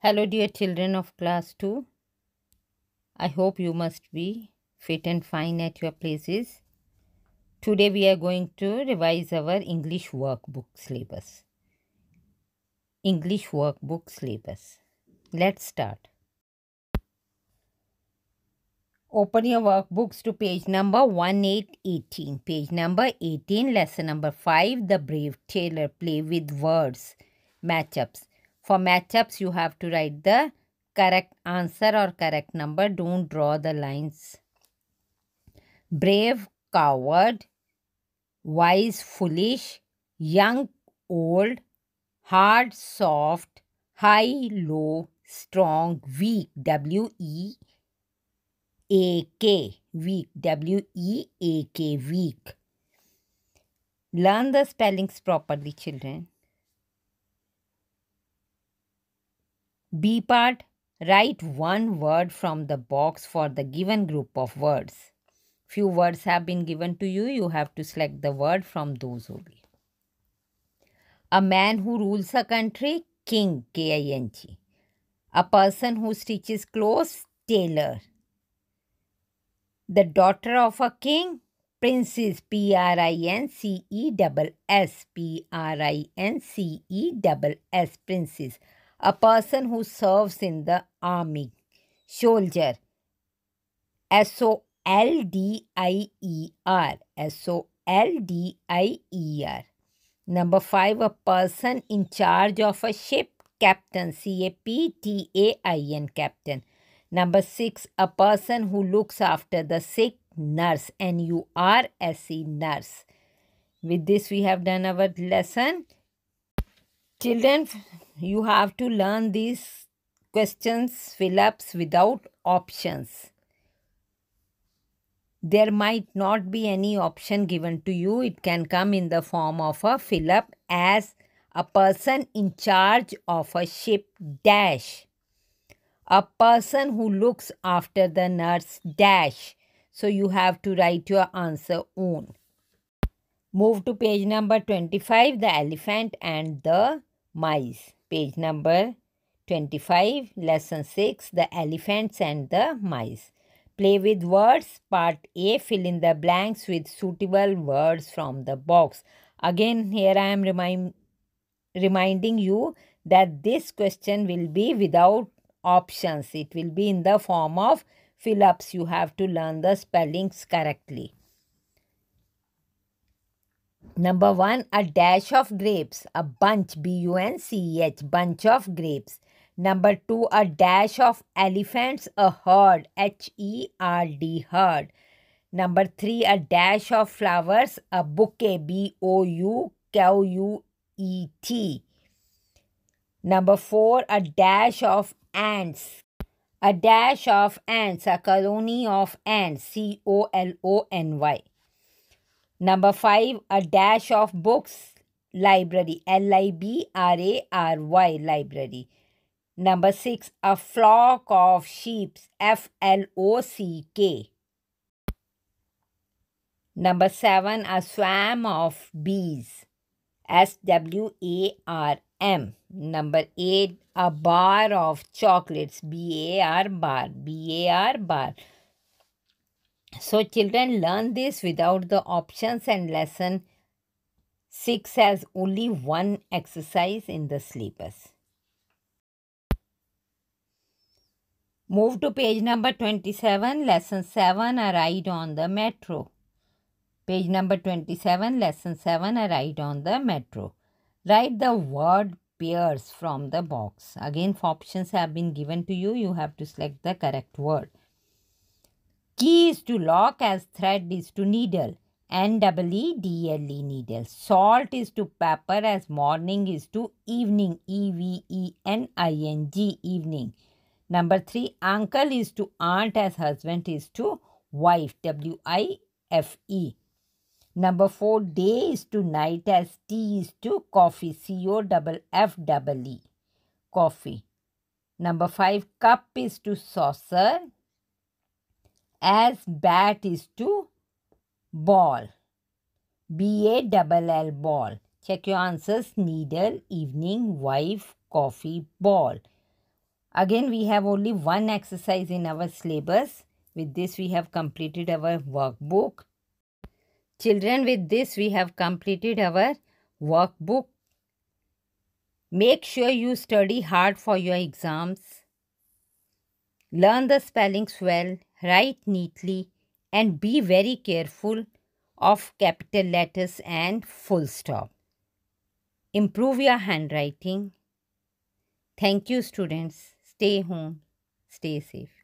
Hello, dear children of class 2. I hope you must be fit and fine at your places. Today, we are going to revise our English workbook syllabus. English workbook syllabus. Let's start. Open your workbooks to page number 1818. Page number 18, lesson number 5 The Brave Tailor Play with Words Matchups for matchups, you have to write the correct answer or correct number. Don't draw the lines. Brave, coward. Wise, foolish. Young, old. Hard, soft. High, low. Strong, weak. W-E. A-K, weak, W-E-A-K, weak. Learn the spellings properly, children. B part Write one word from the box for the given group of words. Few words have been given to you. You have to select the word from those only. A man who rules a country, king, K-I-N-G. A person who stitches clothes, tailor. The daughter of a king, princess P R I N C E double double S. P R I N C E S. P-R-I-N-C-E-S-S, P-R-I-N-C-E-S-S, princess a person who serves in the army. Soldier. S O L D I E R. S O L D I E R. Number five, a person in charge of a ship. Captain. C A P T A I N. Captain. Number six, a person who looks after the sick. Nurse. N U R S E. Nurse. With this, we have done our lesson. Children, you have to learn these questions, fill ups without options. There might not be any option given to you. It can come in the form of a fill up as a person in charge of a ship dash a person who looks after the nurse dash so you have to write your answer own move to page number 25 the elephant and the mice. Page number 25, lesson 6, the elephants and the mice. Play with words. Part A, fill in the blanks with suitable words from the box. Again, here I am remind, reminding you that this question will be without options. It will be in the form of fill-ups. You have to learn the spellings correctly. Number one, a dash of grapes, a bunch, B U N C E H, bunch of grapes. Number two, a dash of elephants, a herd, H E R D, herd. Number three, a dash of flowers, a bouquet, b o u k u e t. Number four, a dash of ants, a dash of ants, a colony of ants, C O L O N Y. Number five, a dash of books library. L I B R A R Y library. Number six, a flock of sheep. F L O C K. Number seven, a swarm of bees. S W A R M. Number eight, a bar of chocolates. B A R bar. B A R bar. So children learn this without the options and lesson 6 has only one exercise in the sleepers. Move to page number 27, lesson 7, a ride on the metro. Page number 27, lesson 7, a ride on the metro. Write the word pairs from the box. Again, options have been given to you. You have to select the correct word. Key is to lock as thread is to needle. NEEDLE needle. Salt is to pepper as morning is to evening. E V E N I N G evening. Number three, uncle is to aunt as husband is to wife. W I F E. Number four, day is to night as tea is to coffee. e, Coffee. Number five, cup is to saucer as bat is to ball. B A double L ball. Check your answers. Needle, evening, wife, coffee, ball. Again, we have only one exercise in our syllabus. With this, we have completed our workbook. Children, with this, we have completed our workbook. Make sure you study hard for your exams. Learn the spellings well, write neatly, and be very careful of capital letters and full stop. Improve your handwriting. Thank you, students. Stay home. Stay safe.